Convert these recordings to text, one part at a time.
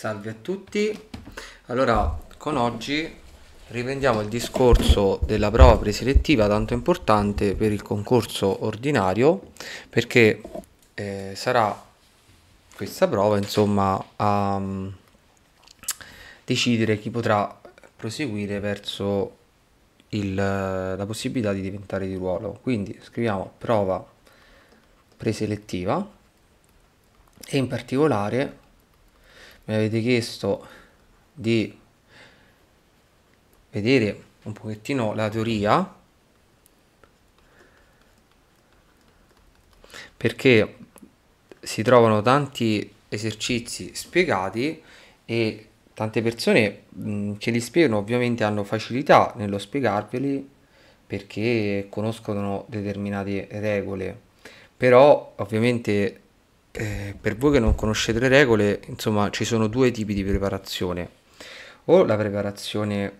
Salve a tutti. Allora, con oggi riprendiamo il discorso della prova preselettiva tanto importante per il concorso ordinario perché eh, sarà questa prova, insomma, a mm, decidere chi potrà proseguire verso il, eh, la possibilità di diventare di ruolo. Quindi scriviamo prova preselettiva e in particolare mi avete chiesto di vedere un pochettino la teoria perché si trovano tanti esercizi spiegati e tante persone mm, che li spiegano ovviamente hanno facilità nello spiegarveli perché conoscono determinate regole però ovviamente eh, per voi che non conoscete le regole, insomma, ci sono due tipi di preparazione. O la preparazione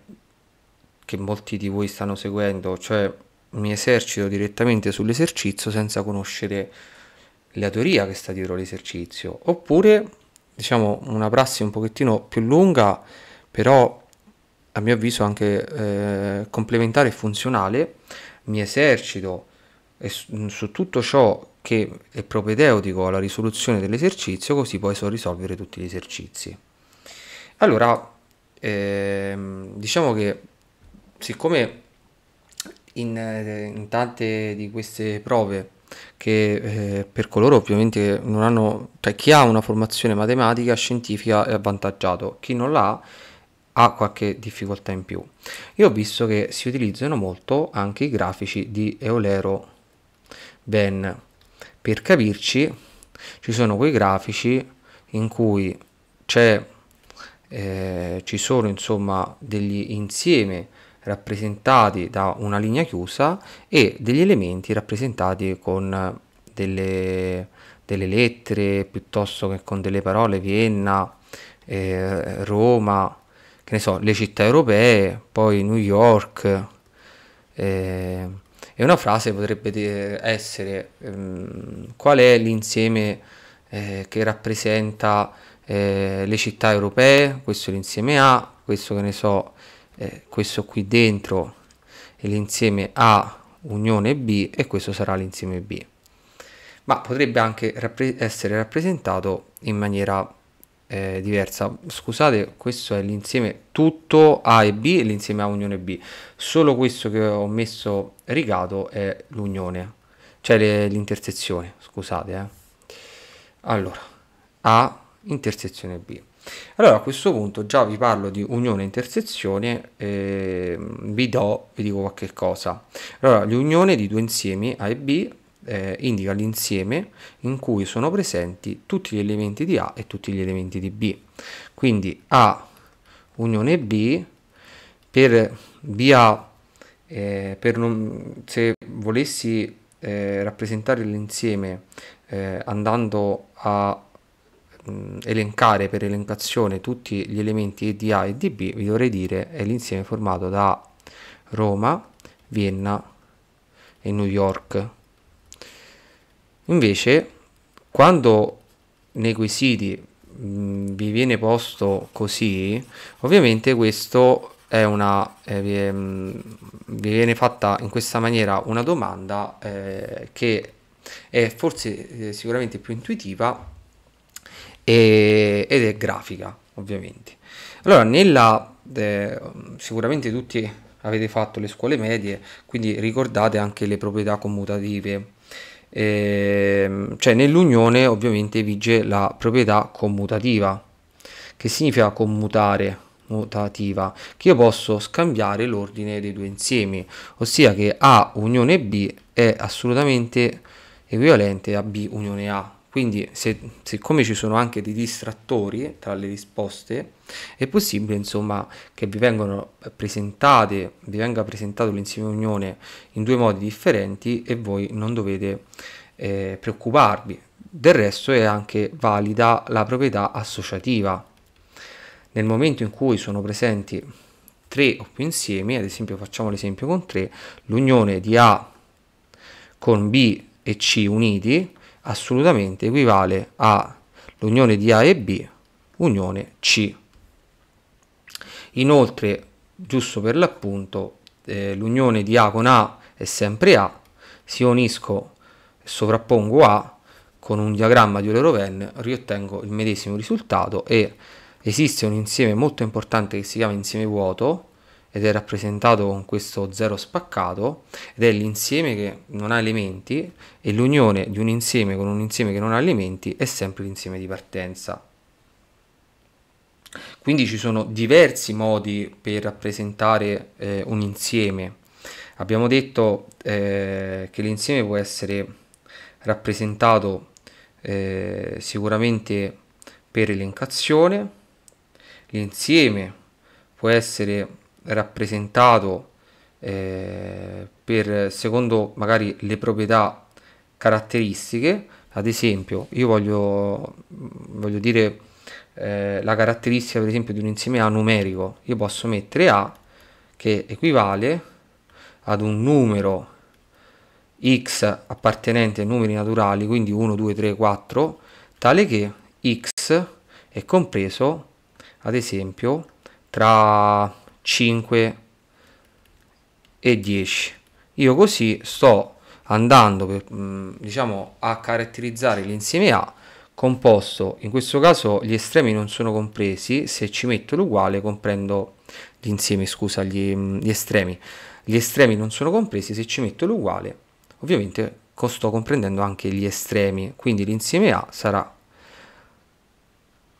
che molti di voi stanno seguendo, cioè mi esercito direttamente sull'esercizio senza conoscere la teoria che sta dietro l'esercizio, oppure diciamo una prassi un pochettino più lunga, però a mio avviso anche eh, complementare e funzionale, mi esercito e su, su tutto ciò che è propedeutico alla risoluzione dell'esercizio, così puoi so risolvere tutti gli esercizi. Allora, ehm, diciamo che siccome in, eh, in, tante di queste prove che eh, per coloro ovviamente non hanno, cioè chi ha una formazione matematica scientifica è avvantaggiato, chi non l'ha ha qualche difficoltà in più. Io ho visto che si utilizzano molto anche i grafici di eulero Ben per capirci, ci sono quei grafici in cui c'è, eh, ci sono insomma degli insieme rappresentati da una linea chiusa e degli elementi rappresentati con delle, delle lettere piuttosto che con delle parole Vienna, eh, Roma, che ne so, le città europee, poi New York. Eh, e una frase potrebbe essere ehm, qual è l'insieme eh, che rappresenta eh, le città europee, questo è l'insieme A, questo che ne so, eh, questo qui dentro è l'insieme A, unione B e questo sarà l'insieme B. Ma potrebbe anche essere rappresentato in maniera eh, diversa. Scusate, questo è l'insieme tutto A e B e l'insieme A unione B. Solo questo che ho messo rigato è l'unione, cioè l'intersezione, scusate. Eh. Allora, A intersezione B. Allora a questo punto già vi parlo di unione e intersezione, eh, vi do, vi dico qualche cosa. Allora, l'unione di due insiemi A e B eh, indica l'insieme in cui sono presenti tutti gli elementi di A e tutti gli elementi di B. Quindi A unione B per BA, eh, per non, se volessi eh, rappresentare l'insieme eh, andando a mh, elencare per elencazione tutti gli elementi di A e di B, vi dovrei dire è l'insieme formato da Roma, Vienna e New York. Invece, quando nei quesiti mh, mm, vi viene posto così, ovviamente questo è una eh, vi viene fatta in questa maniera una domanda eh, che è forse eh, sicuramente più intuitiva e, ed è grafica, ovviamente. Allora, nella eh, sicuramente tutti avete fatto le scuole medie, quindi ricordate anche le proprietà commutative eh, cioè nell'unione ovviamente vige la proprietà commutativa, che significa commutare, mutativa, che io posso scambiare l'ordine dei due insiemi, ossia che A unione B è assolutamente equivalente a B unione A, quindi se, siccome ci sono anche dei distrattori tra le risposte, è possibile insomma che vi, vi venga presentato l'insieme unione in due modi differenti e voi non dovete eh, preoccuparvi. Del resto è anche valida la proprietà associativa. Nel momento in cui sono presenti tre o più insiemi, ad esempio facciamo l'esempio con tre, l'unione di A con B e C uniti assolutamente equivale all'unione di A e B, unione C. Inoltre, giusto per l'appunto, eh, l'unione di A con A è sempre A, se unisco e sovrappongo A con un diagramma di Euler-Oven riottengo il medesimo risultato e esiste un insieme molto importante che si chiama insieme vuoto ed è rappresentato con questo zero spaccato ed è l'insieme che non ha elementi e l'unione di un insieme con un insieme che non ha elementi è sempre l'insieme di partenza. Quindi ci sono diversi modi per rappresentare eh, un insieme. Abbiamo detto eh, che l'insieme può essere rappresentato eh, sicuramente per elencazione, l'insieme può essere rappresentato eh, per, secondo magari le proprietà caratteristiche ad esempio io voglio, voglio dire eh, la caratteristica per esempio di un insieme A numerico io posso mettere A che equivale ad un numero x appartenente ai numeri naturali quindi 1 2 3 4 tale che x è compreso ad esempio tra 5 e 10 io così sto andando per, mm, diciamo a caratterizzare l'insieme A composto in questo caso gli estremi non sono compresi se ci metto l'uguale comprendo gli insiemi scusa gli, mm, gli, estremi gli estremi non sono compresi se ci metto l'uguale ovviamente sto comprendendo anche gli estremi quindi l'insieme A sarà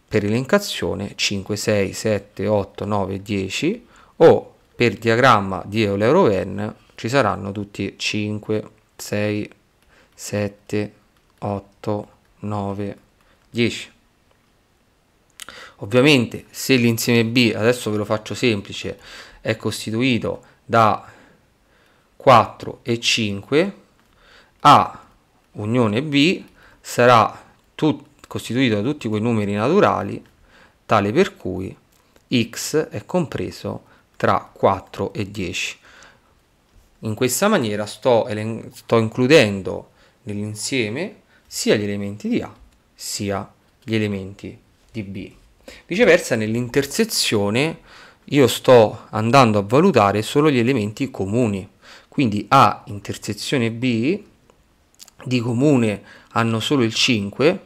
per elencazione 5 6 7 8 9 10 o per diagramma di Euler-Oven ci saranno tutti 5, 6, 7, 8, 9, 10. Ovviamente se l'insieme B, adesso ve lo faccio semplice, è costituito da 4 e 5, A unione B sarà tut, costituito da tutti quei numeri naturali, tale per cui x è compreso tra 4 e 10. In questa maniera sto, sto includendo nell'insieme sia gli elementi di A sia gli elementi di B. Viceversa nell'intersezione io sto andando a valutare solo gli elementi comuni, quindi A intersezione B di comune hanno solo il 5,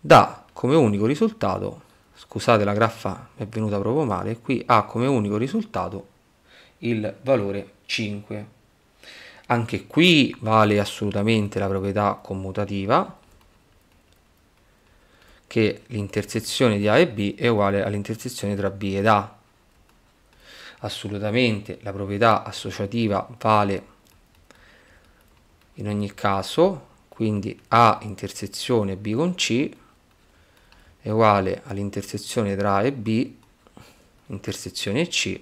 dà come unico risultato scusate la graffa è venuta proprio male, qui ha come unico risultato il valore 5. Anche qui vale assolutamente la proprietà commutativa che l'intersezione di A e B è uguale all'intersezione tra B ed A. Assolutamente la proprietà associativa vale in ogni caso, quindi A intersezione B con C è uguale all'intersezione tra A e B, intersezione C,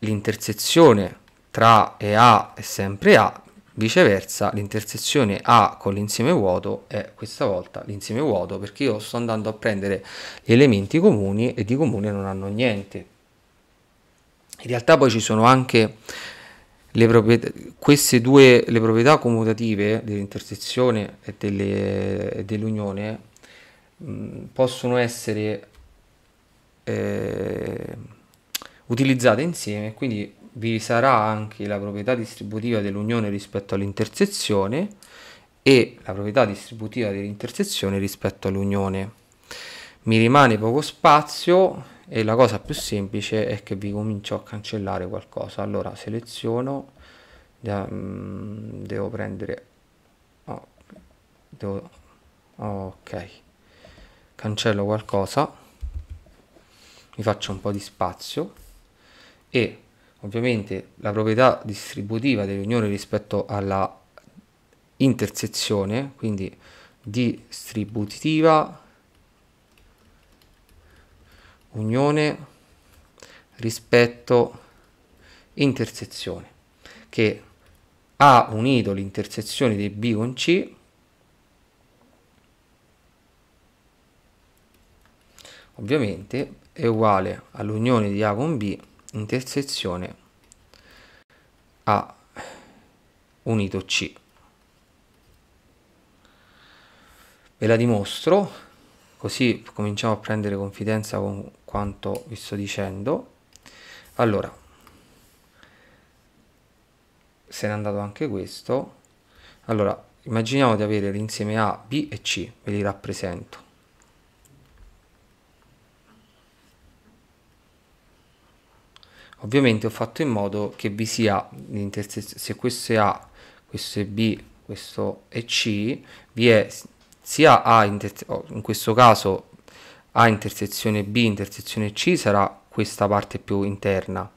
l'intersezione tra e A è sempre A, viceversa l'intersezione A con l'insieme vuoto è questa volta l'insieme vuoto perché io sto andando a prendere gli elementi comuni e di comune non hanno niente. In realtà poi ci sono anche queste due le proprietà commutative dell'intersezione e dell'unione possono essere eh, utilizzate insieme, quindi vi sarà anche la proprietà distributiva dell'unione rispetto all'intersezione e la proprietà distributiva dell'intersezione rispetto all'unione. Mi rimane poco spazio e la cosa più semplice è che vi comincio a cancellare qualcosa. Allora seleziono, devo prendere, oh, devo, ok cancello qualcosa mi faccio un po' di spazio e ovviamente la proprietà distributiva dell'unione rispetto alla intersezione quindi distributiva unione rispetto intersezione che A unito l'intersezione di B con C ovviamente è uguale all'unione di A con B intersezione A unito C. Ve la dimostro, così cominciamo a prendere confidenza con quanto vi sto dicendo. Allora, se n'è andato anche questo. Allora, immaginiamo di avere l'insieme A, B e C, ve li rappresento. Ovviamente ho fatto in modo che vi sia se questo è A, questo è B, questo è C, vi è sia A, in questo caso A intersezione B, intersezione C sarà questa parte più interna,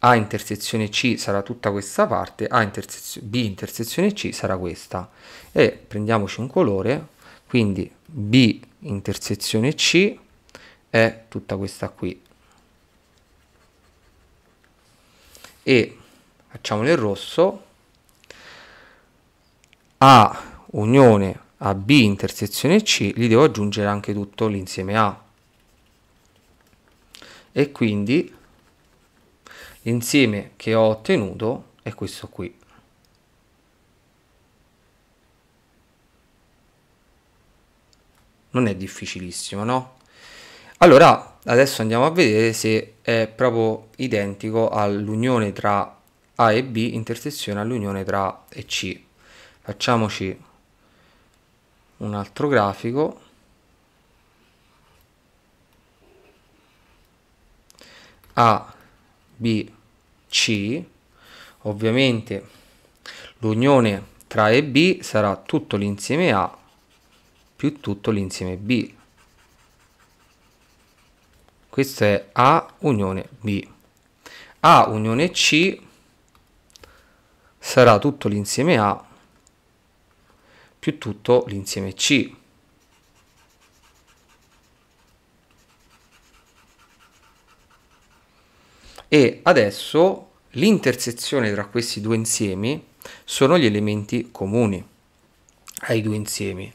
A intersezione C sarà tutta questa parte, A intersezione B intersezione C sarà questa. E prendiamoci un colore, quindi B intersezione C è tutta questa qui e facciamo nel rosso A unione AB intersezione C gli devo aggiungere anche tutto l'insieme A e quindi l'insieme che ho ottenuto è questo qui non è difficilissimo no? allora adesso andiamo a vedere se è proprio identico all'unione tra A e B intersezione all'unione tra A e C. Facciamoci un altro grafico. A, B, C, ovviamente l'unione tra A e B sarà tutto l'insieme A più tutto l'insieme B questo è A unione B A unione C sarà tutto l'insieme A più tutto l'insieme C e adesso l'intersezione tra questi due insiemi sono gli elementi comuni ai due insiemi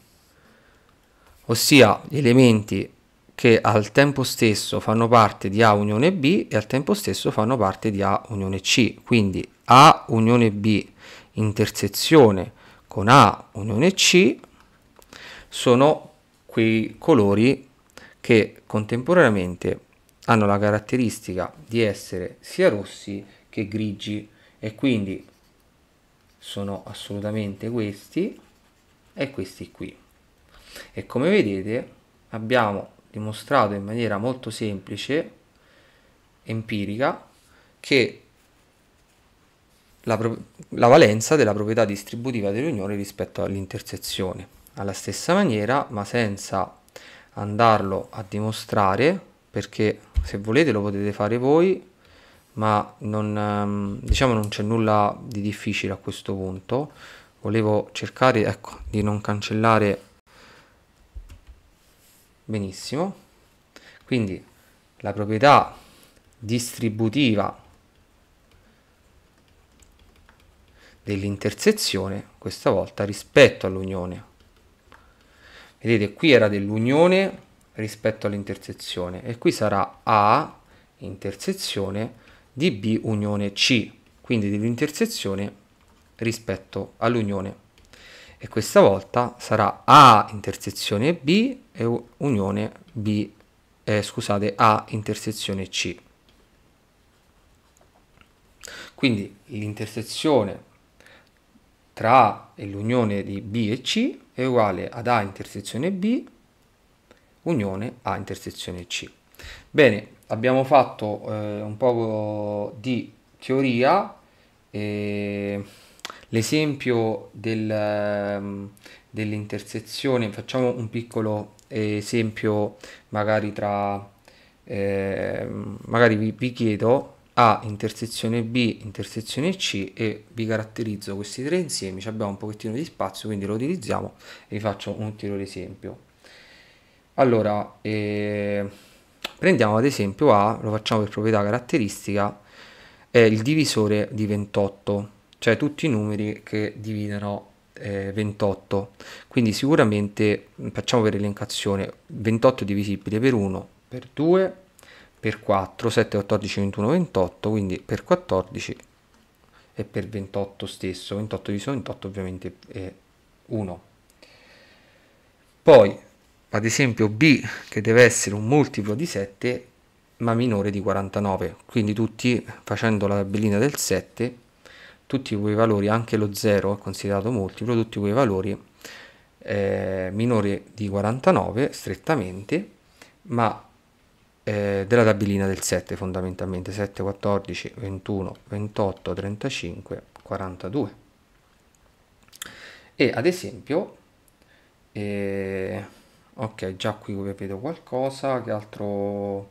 ossia gli elementi che al tempo stesso fanno parte di A unione B e al tempo stesso fanno parte di A unione C. Quindi A unione B intersezione con A unione C sono quei colori che contemporaneamente hanno la caratteristica di essere sia rossi che grigi e quindi sono assolutamente questi e questi qui e come vedete abbiamo dimostrato in maniera molto semplice, empirica, che la, pro- la valenza della proprietà distributiva dell'unione rispetto all'intersezione. Alla stessa maniera, ma senza andarlo a dimostrare, perché se volete lo potete fare voi, ma non, ehm, diciamo non c'è nulla di difficile a questo punto. Volevo cercare ecco, di non cancellare benissimo quindi la proprietà distributiva dell'intersezione questa volta rispetto all'unione vedete qui era dell'unione rispetto all'intersezione e qui sarà A intersezione di B unione C quindi dell'intersezione rispetto all'unione e questa volta sarà A intersezione B e unione B, eh, scusate, A intersezione C. Quindi l'intersezione tra A e l'unione di B e C è uguale ad A intersezione B, unione A intersezione C. Bene, abbiamo fatto eh, un po' di teoria, eh, l'esempio ehm, dell'intersezione, facciamo un piccolo esempio magari tra eh, magari vi, vi, chiedo A intersezione B intersezione C e vi caratterizzo questi tre insiemi Ci abbiamo un pochettino di spazio quindi lo utilizziamo e vi faccio un ulteriore esempio allora eh, prendiamo ad esempio A lo facciamo per proprietà caratteristica è il divisore di 28 cioè tutti i numeri che dividono eh, 28 quindi sicuramente mm, facciamo per elencazione 28 divisibile per 1 per 2 per 4 7 14 21 28 quindi per 14 e per 28 stesso 28 diviso 28 ovviamente è 1 poi ad esempio b che deve essere un multiplo di 7 ma minore di 49 quindi tutti facendo la tabellina del 7 tutti quei valori, anche lo 0 è considerato multiplo, tutti quei valori eh, minori di 49 strettamente, ma eh, della tabellina del 7 fondamentalmente, 7, 14, 21, 28, 35, 42. E ad esempio, eh, ok, già qui vedo qualcosa, che altro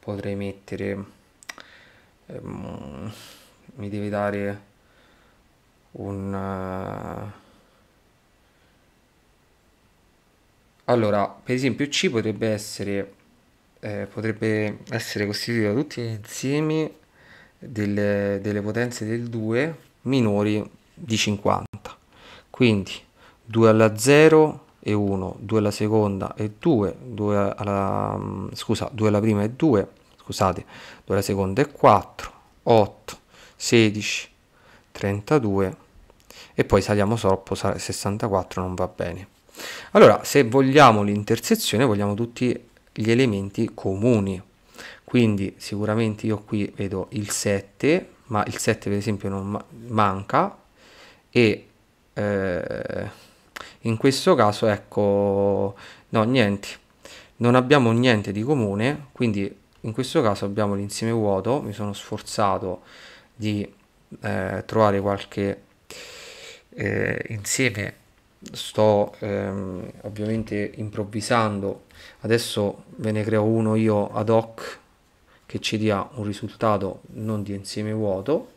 potrei mettere? Ehm, mi deve dare un... Eh, allora, per esempio C potrebbe essere, eh, potrebbe essere costituito da tutti gli insiemi delle, delle potenze del 2 minori di 50. Quindi 2 alla 0 e 1, 2 alla seconda e 2, 2 alla, mm, scusa, 2 alla prima e 2, scusate, 2 alla seconda e 4, 8, 16, 32 e poi saliamo troppo, 64 non va bene. Allora, se vogliamo l'intersezione, vogliamo tutti gli elementi comuni. Quindi sicuramente io qui vedo il 7, ma il 7 per esempio non manca e eh, in questo caso ecco no niente non abbiamo niente di comune quindi in questo caso abbiamo l'insieme vuoto mi sono sforzato di eh, trovare qualche eh, insieme sto ehm, ovviamente improvvisando adesso ve ne creo uno io ad hoc che ci dia un risultato non di insieme vuoto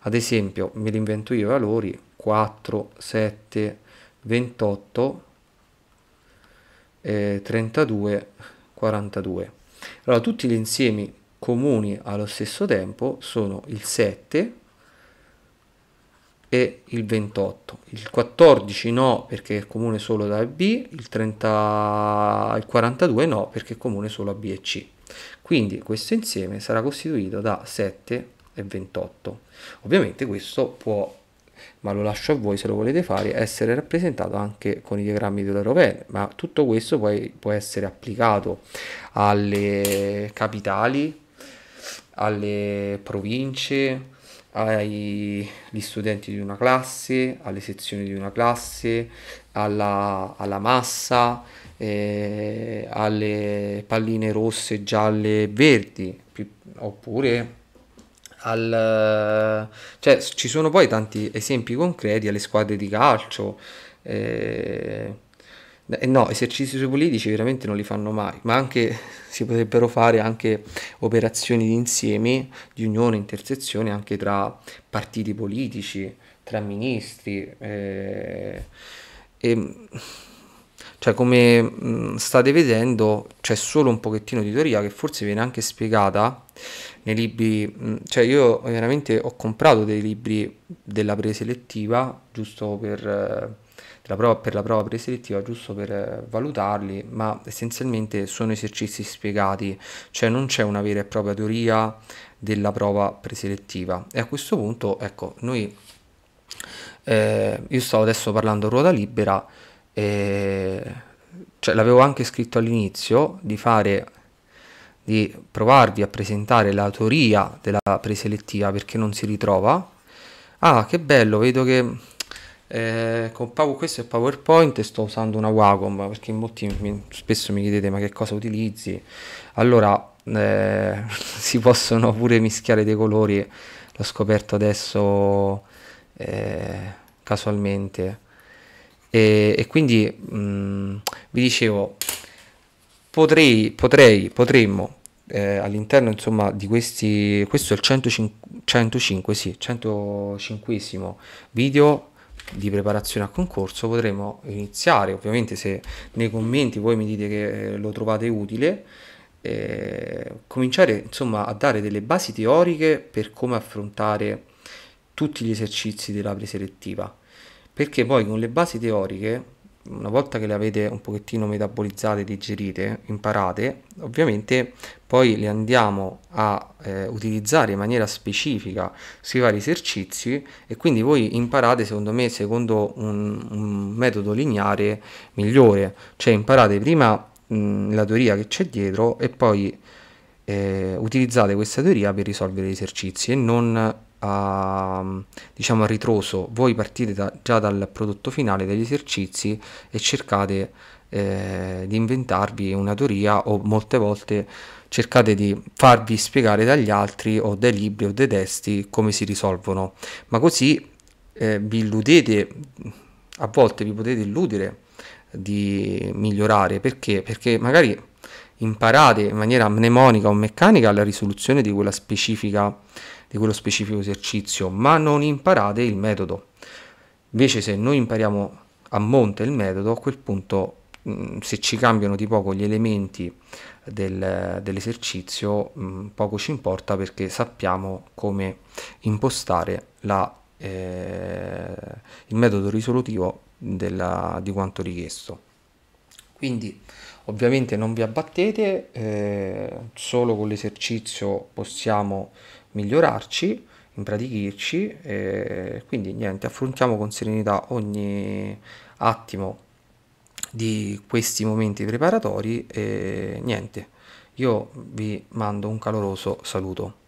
ad esempio me li invento io i valori 4 7 28 eh, 32 42 allora tutti gli insiemi comuni allo stesso tempo sono il 7 e il 28 il 14 no perché è comune solo da B il, 30, il 42 no perché è comune solo a B e C quindi questo insieme sarà costituito da 7 e 28 ovviamente questo può ma lo lascio a voi se lo volete fare essere rappresentato anche con i diagrammi delle rovelle ma tutto questo poi può essere applicato alle capitali alle province agli studenti di una classe, alle sezioni di una classe, alla, alla massa, eh, alle palline rosse, gialle e verdi, più, oppure al... cioè ci sono poi tanti esempi concreti alle squadre di calcio. Eh, eh, no, esercizi sui politici veramente non li fanno mai, ma anche si potrebbero fare anche operazioni di insieme, di unione, intersezione anche tra partiti politici, tra ministri. Eh, e, cioè, come mh, mm, state vedendo, c'è solo un pochettino di teoria che forse viene anche spiegata nei libri. Mh, mm, cioè, io veramente ho comprato dei libri della preselettiva giusto per. Eh, la prova, per la prova preselettiva giusto per eh, valutarli, ma essenzialmente sono esercizi spiegati, cioè non c'è una vera e propria teoria della prova preselettiva. E a questo punto, ecco, noi, eh, io stavo adesso parlando ruota libera, eh, cioè l'avevo anche scritto all'inizio di fare di provarvi a presentare la teoria della preselettiva perché non si ritrova. Ah, che bello, vedo che eh, con Power, questo è PowerPoint e sto usando una Wacom perché molti mi, spesso mi chiedete ma che cosa utilizzi allora eh, si possono pure mischiare dei colori l'ho scoperto adesso eh, casualmente e, e quindi mh, mm, vi dicevo potrei, potrei potremmo eh, all'interno insomma di questi questo è il 105, 105 sì, 105 video di preparazione a concorso potremo iniziare ovviamente se nei commenti voi mi dite che eh, lo trovate utile eh, cominciare insomma a dare delle basi teoriche per come affrontare tutti gli esercizi della preselettiva perché poi con le basi teoriche una volta che le avete un pochettino metabolizzate, digerite, imparate, ovviamente poi le andiamo a eh, utilizzare in maniera specifica sui vari esercizi e quindi voi imparate secondo me secondo un, un metodo lineare migliore, cioè imparate prima mh, la teoria che c'è dietro e poi eh, utilizzate questa teoria per risolvere gli esercizi e non a, diciamo a ritroso, voi partite da, già dal prodotto finale degli esercizi e cercate eh, di inventarvi una teoria o molte volte cercate di farvi spiegare dagli altri o dai libri o dai testi come si risolvono, ma così eh, vi illudete, a volte vi potete illudere di migliorare perché? Perché magari imparate in maniera mnemonica o meccanica la risoluzione di quella specifica di quello specifico esercizio, ma non imparate il metodo. Invece se noi impariamo a monte il metodo, a quel punto mm, se ci cambiano di poco gli elementi del, dell'esercizio, mm, poco ci importa perché sappiamo come impostare la, eh, il metodo risolutivo della, di quanto richiesto. Quindi ovviamente non vi abbattete, eh, solo con l'esercizio possiamo migliorarci, impratichirci e quindi niente, affrontiamo con serenità ogni attimo di questi momenti preparatori e niente, io vi mando un caloroso saluto.